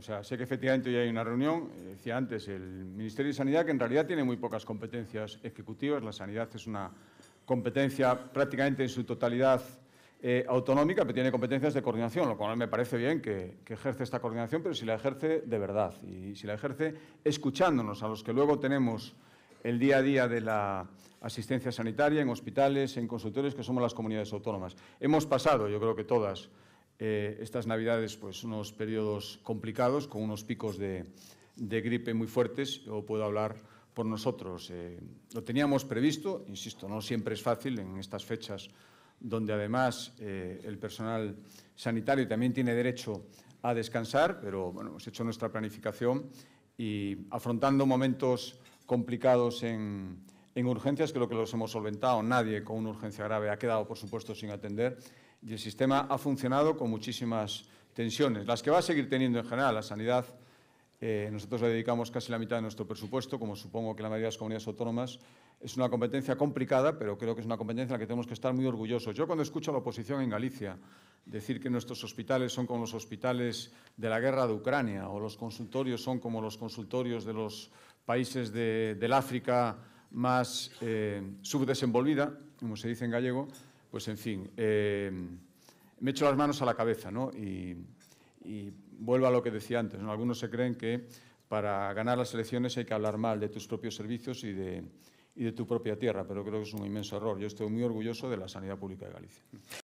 sé que efectivamente hoy hay una reunión, eh, decía antes, el Ministerio de Sanidad, que en realidad tiene muy pocas competencias ejecutivas, la sanidad es una competencia prácticamente en su totalidad eh, autonómica, pero tiene competencias de coordinación, lo cual me parece bien que, que, ejerce esta coordinación, pero si la ejerce de verdad y si la ejerce escuchándonos a los que luego tenemos el día a día de la asistencia sanitaria en hospitales, en consultorios, que somos las comunidades autónomas. Hemos pasado, yo creo que todas, eh, estas navidades pues unos periodos complicados con unos picos de, gripe muy fuertes. Yo puedo hablar por nosotros. Eh, lo teníamos previsto, insisto, no siempre es fácil en estas fechas donde además eh, el personal sanitario también tiene derecho a descansar, pero bueno, hemos hecho nuestra planificación y afrontando momentos complicados en, en urgencias, creo que los hemos solventado. Nadie con una urgencia grave ha quedado, por supuesto, sin atender y el sistema ha funcionado con muchísimas tensiones, las que va a seguir teniendo en general la sanidad. Eh, nosotros le dedicamos casi la mitad de nuestro presupuesto, como supongo que la mayoría de las comunidades autónomas. Es una competencia complicada, pero creo que es una competencia en la que tenemos que estar muy orgullosos. Yo cuando escucho a la oposición en Galicia decir que nuestros hospitales son como los hospitales de la guerra de Ucrania o los consultorios son como los consultorios de los países del África más eh, subdesenvolvida, como se dice en gallego, pues en fin, eh, me echo las manos a la cabeza ¿no? y, vuelvo a lo que decía antes. Algunos se creen que para ganar las elecciones hay que hablar mal de tus propios servicios y de tu propia tierra, pero creo que es un inmenso error. Yo estoy muy orgulloso de la sanidad pública de Galicia.